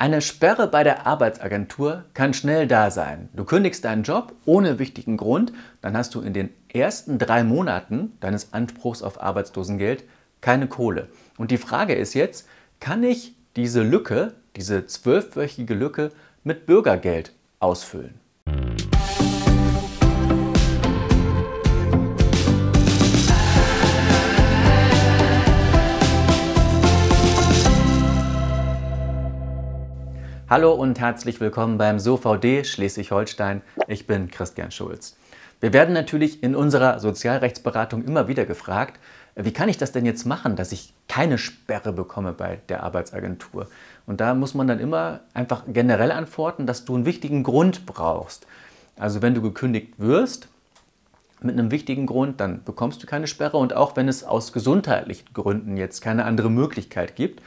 Eine Sperre bei der Arbeitsagentur kann schnell da sein. Du kündigst deinen Job ohne wichtigen Grund, dann hast du in den ersten drei Monaten deines Anspruchs auf Arbeitslosengeld keine Kohle. Und die Frage ist jetzt, kann ich diese Lücke, diese zwölfwöchige Lücke mit Bürgergeld ausfüllen? Hallo und herzlich willkommen beim SoVD Schleswig-Holstein. Ich bin Christian Schulz. Wir werden natürlich in unserer Sozialrechtsberatung immer wieder gefragt, wie kann ich das denn jetzt machen, dass ich keine Sperre bekomme bei der Arbeitsagentur? Und da muss man dann immer einfach generell antworten, dass du einen wichtigen Grund brauchst. Also wenn du gekündigt wirst, mit einem wichtigen Grund, dann bekommst du keine Sperre. Und auch wenn es aus gesundheitlichen Gründen jetzt keine andere Möglichkeit gibt,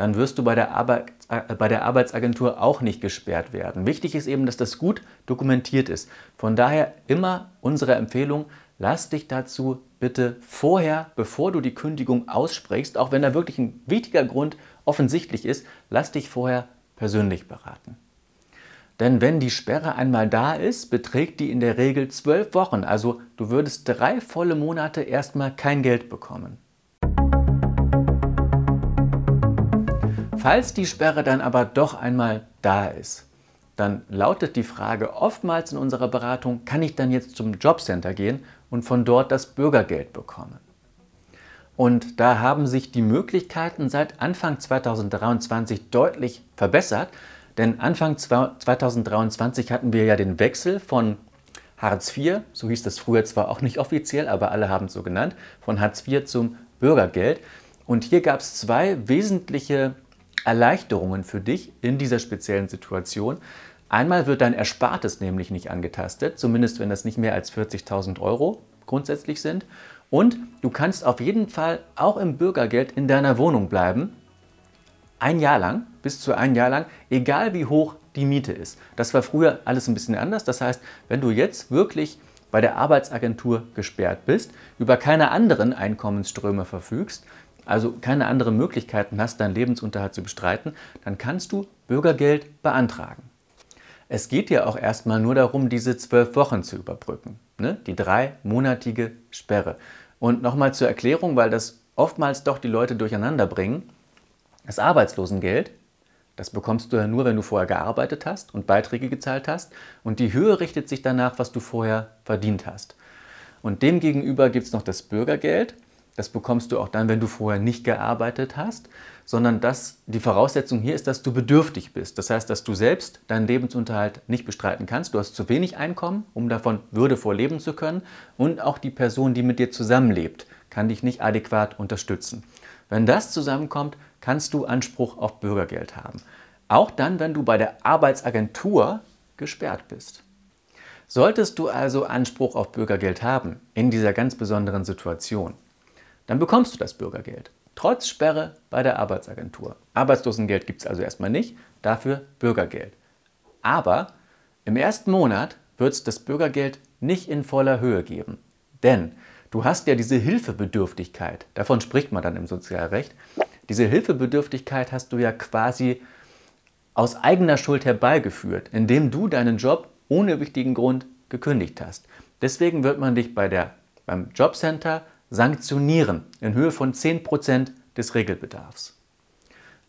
dann wirst du bei der, Arbeit, äh, bei der Arbeitsagentur auch nicht gesperrt werden. Wichtig ist eben, dass das gut dokumentiert ist. Von daher immer unsere Empfehlung, lass dich dazu bitte vorher, bevor du die Kündigung aussprichst, auch wenn da wirklich ein wichtiger Grund offensichtlich ist, lass dich vorher persönlich beraten. Denn wenn die Sperre einmal da ist, beträgt die in der Regel zwölf Wochen. Also du würdest drei volle Monate erstmal kein Geld bekommen. Falls die Sperre dann aber doch einmal da ist, dann lautet die Frage oftmals in unserer Beratung, kann ich dann jetzt zum Jobcenter gehen und von dort das Bürgergeld bekommen? Und da haben sich die Möglichkeiten seit Anfang 2023 deutlich verbessert, denn Anfang 2023 hatten wir ja den Wechsel von Hartz IV, so hieß das früher zwar auch nicht offiziell, aber alle haben es so genannt, von Hartz IV zum Bürgergeld. Und hier gab es zwei wesentliche Erleichterungen für dich in dieser speziellen Situation. Einmal wird dein Erspartes nämlich nicht angetastet, zumindest wenn das nicht mehr als 40.000 Euro grundsätzlich sind. Und du kannst auf jeden Fall auch im Bürgergeld in deiner Wohnung bleiben, ein Jahr lang, bis zu ein Jahr lang, egal wie hoch die Miete ist. Das war früher alles ein bisschen anders. Das heißt, wenn du jetzt wirklich bei der Arbeitsagentur gesperrt bist, über keine anderen Einkommensströme verfügst, also keine anderen Möglichkeiten hast, deinen Lebensunterhalt zu bestreiten, dann kannst du Bürgergeld beantragen. Es geht ja auch erstmal nur darum, diese zwölf Wochen zu überbrücken, ne? die dreimonatige Sperre. Und nochmal zur Erklärung, weil das oftmals doch die Leute durcheinander bringen. Das Arbeitslosengeld, das bekommst du ja nur, wenn du vorher gearbeitet hast und Beiträge gezahlt hast. Und die Höhe richtet sich danach, was du vorher verdient hast. Und demgegenüber gibt es noch das Bürgergeld. Das bekommst du auch dann, wenn du vorher nicht gearbeitet hast, sondern dass die Voraussetzung hier ist, dass du bedürftig bist. Das heißt, dass du selbst deinen Lebensunterhalt nicht bestreiten kannst. Du hast zu wenig Einkommen, um davon würdevoll leben zu können. Und auch die Person, die mit dir zusammenlebt, kann dich nicht adäquat unterstützen. Wenn das zusammenkommt, kannst du Anspruch auf Bürgergeld haben. Auch dann, wenn du bei der Arbeitsagentur gesperrt bist. Solltest du also Anspruch auf Bürgergeld haben, in dieser ganz besonderen Situation, dann bekommst du das Bürgergeld. Trotz Sperre bei der Arbeitsagentur. Arbeitslosengeld gibt es also erstmal nicht, dafür Bürgergeld. Aber im ersten Monat wird es das Bürgergeld nicht in voller Höhe geben. Denn du hast ja diese Hilfebedürftigkeit, davon spricht man dann im Sozialrecht, diese Hilfebedürftigkeit hast du ja quasi aus eigener Schuld herbeigeführt, indem du deinen Job ohne wichtigen Grund gekündigt hast. Deswegen wird man dich bei der, beim Jobcenter sanktionieren in Höhe von 10% des Regelbedarfs.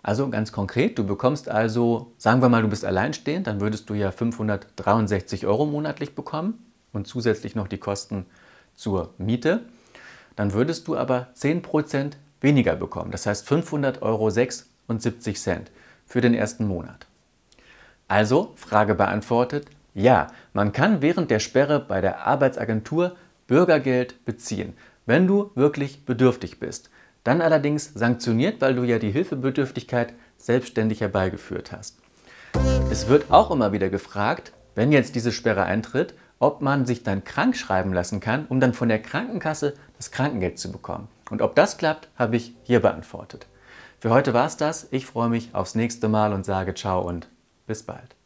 Also ganz konkret, du bekommst also, sagen wir mal, du bist alleinstehend, dann würdest du ja 563 Euro monatlich bekommen und zusätzlich noch die Kosten zur Miete. Dann würdest du aber 10% weniger bekommen, das heißt 500,76 Euro für den ersten Monat. Also, Frage beantwortet, ja, man kann während der Sperre bei der Arbeitsagentur Bürgergeld beziehen wenn du wirklich bedürftig bist. Dann allerdings sanktioniert, weil du ja die Hilfebedürftigkeit selbstständig herbeigeführt hast. Es wird auch immer wieder gefragt, wenn jetzt diese Sperre eintritt, ob man sich dann krank schreiben lassen kann, um dann von der Krankenkasse das Krankengeld zu bekommen. Und ob das klappt, habe ich hier beantwortet. Für heute war es das. Ich freue mich aufs nächste Mal und sage ciao und bis bald.